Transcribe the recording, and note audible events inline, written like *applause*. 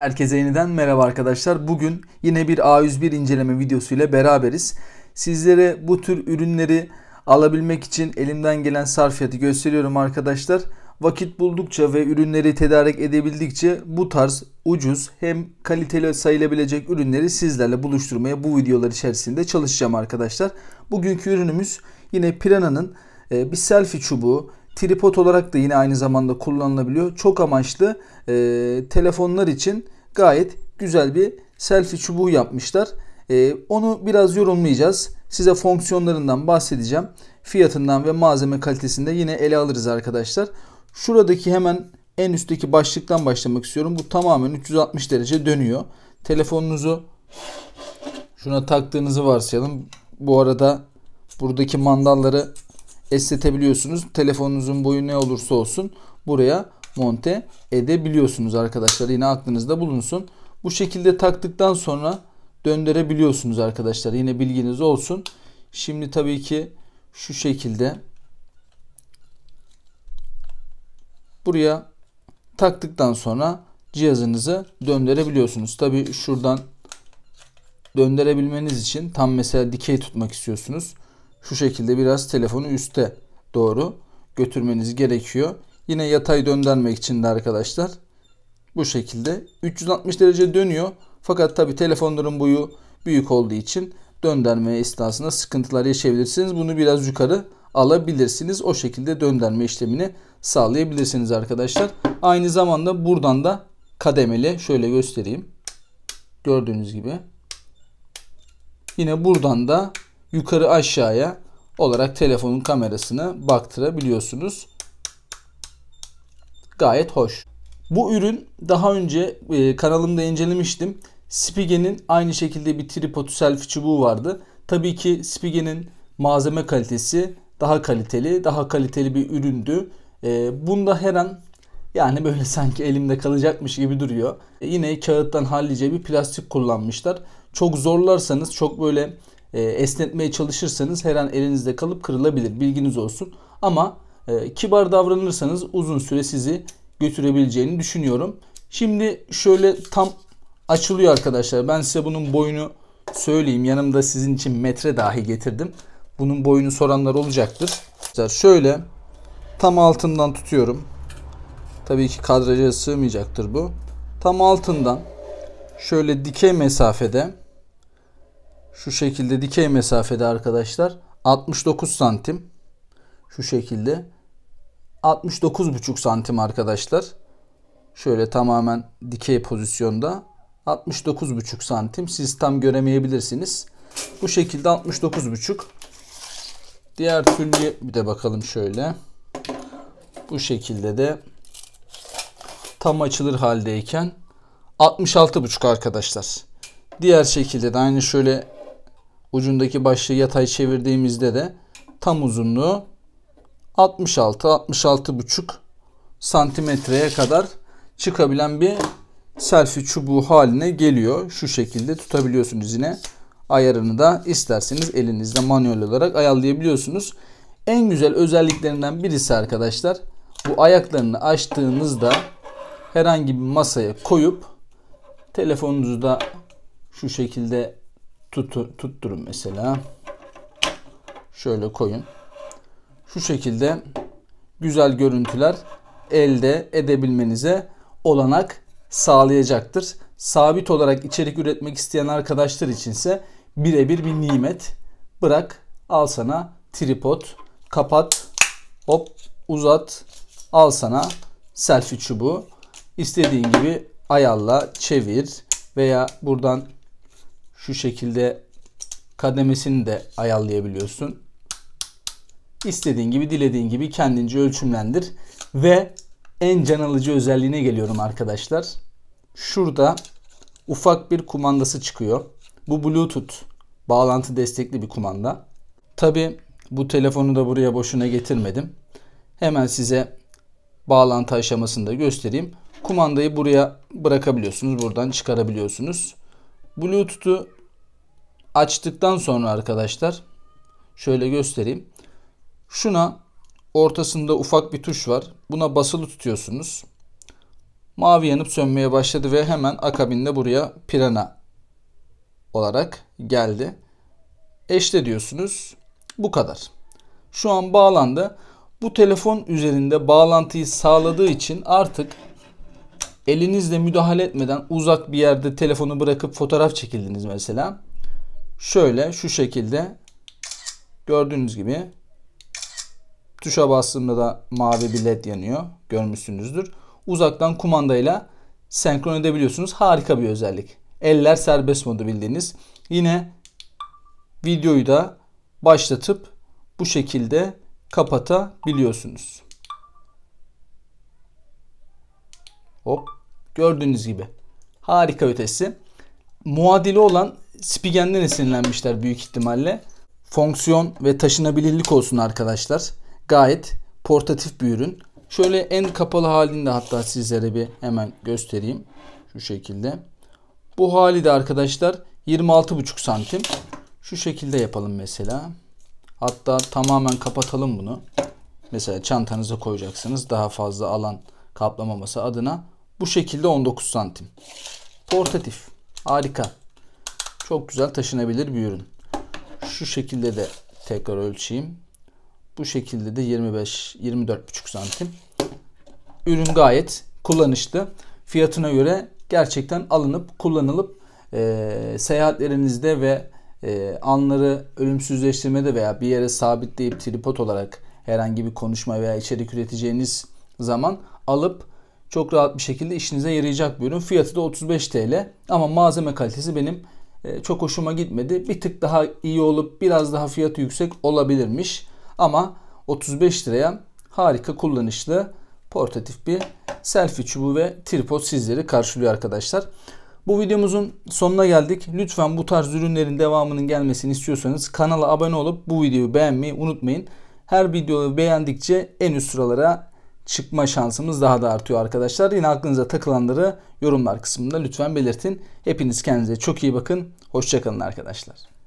Herkese yeniden merhaba arkadaşlar. Bugün yine bir A101 inceleme videosu ile beraberiz. Sizlere bu tür ürünleri alabilmek için elimden gelen sarfiyatı gösteriyorum arkadaşlar. Vakit buldukça ve ürünleri tedarik edebildikçe bu tarz ucuz hem kaliteli sayılabilecek ürünleri sizlerle buluşturmaya bu videolar içerisinde çalışacağım arkadaşlar. Bugünkü ürünümüz yine Piranha'nın e, bir selfie çubuğu Tripod olarak da yine aynı zamanda kullanılabiliyor. Çok amaçlı e, telefonlar için gayet güzel bir selfie çubuğu yapmışlar. E, onu biraz yorumlayacağız. Size fonksiyonlarından bahsedeceğim. Fiyatından ve malzeme kalitesinde yine ele alırız arkadaşlar. Şuradaki hemen en üstteki başlıktan başlamak istiyorum. Bu tamamen 360 derece dönüyor. Telefonunuzu şuna taktığınızı varsayalım. Bu arada buradaki mandalları esnetebiliyorsunuz. Telefonunuzun boyu ne olursa olsun buraya monte edebiliyorsunuz arkadaşlar. Yine aklınızda bulunsun. Bu şekilde taktıktan sonra döndürebiliyorsunuz arkadaşlar. Yine bilginiz olsun. Şimdi tabii ki şu şekilde buraya taktıktan sonra cihazınızı döndürebiliyorsunuz. Tabii şuradan döndürebilmeniz için tam mesela dikey tutmak istiyorsunuz şu şekilde biraz telefonu üste doğru götürmeniz gerekiyor. Yine yatay döndürmek için de arkadaşlar bu şekilde 360 derece dönüyor. Fakat tabi telefonların boyu büyük olduğu için döndürme esnasında sıkıntılar yaşayabilirsiniz. Bunu biraz yukarı alabilirsiniz. O şekilde döndürme işlemini sağlayabilirsiniz arkadaşlar. Aynı zamanda buradan da kademeli şöyle göstereyim. Gördüğünüz gibi. Yine buradan da yukarı aşağıya olarak telefonun kamerasını baktırabiliyorsunuz. Gayet hoş. Bu ürün daha önce e, kanalımda incelemiştim. Spige'nin aynı şekilde bir tripodu selfie çubuğu vardı. Tabii ki Spige'nin malzeme kalitesi daha kaliteli, daha kaliteli bir üründü. E, bunda her an yani böyle *laughs* sanki elimde kalacakmış gibi duruyor. E, yine kağıttan hallice bir plastik kullanmışlar. Çok zorlarsanız, çok böyle e, esnetmeye çalışırsanız her an elinizde kalıp kırılabilir. Bilginiz olsun. Ama e, kibar davranırsanız uzun süre sizi götürebileceğini düşünüyorum. Şimdi şöyle tam açılıyor arkadaşlar. Ben size bunun boyunu söyleyeyim. Yanımda sizin için metre dahi getirdim. Bunun boyunu soranlar olacaktır. Şöyle tam altından tutuyorum. Tabii ki kadraja sığmayacaktır bu. Tam altından şöyle dikey mesafede şu şekilde dikey mesafede arkadaşlar 69 santim. Şu şekilde 69,5 santim arkadaşlar. Şöyle tamamen dikey pozisyonda 69,5 santim. Siz tam göremeyebilirsiniz. Bu şekilde 69,5. Diğer türlü bir de bakalım şöyle. Bu şekilde de tam açılır haldeyken 66,5 arkadaşlar. Diğer şekilde de aynı şöyle ucundaki başlığı yatay çevirdiğimizde de tam uzunluğu 66 66 santimetreye kadar çıkabilen bir selfie çubuğu haline geliyor. Şu şekilde tutabiliyorsunuz yine. Ayarını da isterseniz elinizde manuel olarak ayarlayabiliyorsunuz. En güzel özelliklerinden birisi arkadaşlar bu ayaklarını açtığınızda herhangi bir masaya koyup telefonunuzu da şu şekilde tutu, tutturun mesela. Şöyle koyun. Şu şekilde güzel görüntüler elde edebilmenize olanak sağlayacaktır. Sabit olarak içerik üretmek isteyen arkadaşlar içinse birebir bir nimet. Bırak al sana tripod, kapat, hop uzat, al sana selfie çubuğu. İstediğin gibi ayarla, çevir veya buradan şu şekilde kademesini de ayarlayabiliyorsun. İstediğin gibi dilediğin gibi kendince ölçümlendir. Ve en can alıcı özelliğine geliyorum arkadaşlar. Şurada ufak bir kumandası çıkıyor. Bu Bluetooth bağlantı destekli bir kumanda. Tabi bu telefonu da buraya boşuna getirmedim. Hemen size bağlantı aşamasını da göstereyim. Kumandayı buraya bırakabiliyorsunuz. Buradan çıkarabiliyorsunuz. Bluetooth'u açtıktan sonra arkadaşlar şöyle göstereyim. Şuna ortasında ufak bir tuş var. Buna basılı tutuyorsunuz. Mavi yanıp sönmeye başladı ve hemen akabinde buraya pirana olarak geldi. Eşle diyorsunuz. Bu kadar. Şu an bağlandı. Bu telefon üzerinde bağlantıyı sağladığı için artık elinizle müdahale etmeden uzak bir yerde telefonu bırakıp fotoğraf çekildiniz mesela. Şöyle şu şekilde gördüğünüz gibi tuşa bastığımda da mavi bir led yanıyor. Görmüşsünüzdür. Uzaktan kumandayla senkron edebiliyorsunuz. Harika bir özellik. Eller serbest modu bildiğiniz. Yine videoyu da başlatıp bu şekilde kapatabiliyorsunuz. Hop Gördüğünüz gibi. Harika ötesi. Muadili olan Spigen'den esinlenmişler büyük ihtimalle. Fonksiyon ve taşınabilirlik olsun arkadaşlar. Gayet portatif bir ürün. Şöyle en kapalı halinde hatta sizlere bir hemen göstereyim. Şu şekilde. Bu hali de arkadaşlar 26,5 santim. Şu şekilde yapalım mesela. Hatta tamamen kapatalım bunu. Mesela çantanıza koyacaksınız. Daha fazla alan kaplamaması adına bu şekilde 19 santim. Portatif. Harika. Çok güzel taşınabilir bir ürün. Şu şekilde de tekrar ölçeyim. Bu şekilde de 25 24,5 santim. Ürün gayet kullanışlı. Fiyatına göre gerçekten alınıp kullanılıp e, seyahatlerinizde ve e, anları ölümsüzleştirmede veya bir yere sabitleyip tripod olarak herhangi bir konuşma veya içerik üreteceğiniz zaman alıp çok rahat bir şekilde işinize yarayacak bir ürün. Fiyatı da 35 TL ama malzeme kalitesi benim e, çok hoşuma gitmedi. Bir tık daha iyi olup biraz daha fiyatı yüksek olabilirmiş. Ama 35 liraya harika kullanışlı portatif bir selfie çubuğu ve tripod sizleri karşılıyor arkadaşlar. Bu videomuzun sonuna geldik. Lütfen bu tarz ürünlerin devamının gelmesini istiyorsanız kanala abone olup bu videoyu beğenmeyi unutmayın. Her videoyu beğendikçe en üst sıralara çıkma şansımız daha da artıyor arkadaşlar. Yine aklınıza takılanları yorumlar kısmında lütfen belirtin. Hepiniz kendinize çok iyi bakın. Hoşçakalın arkadaşlar.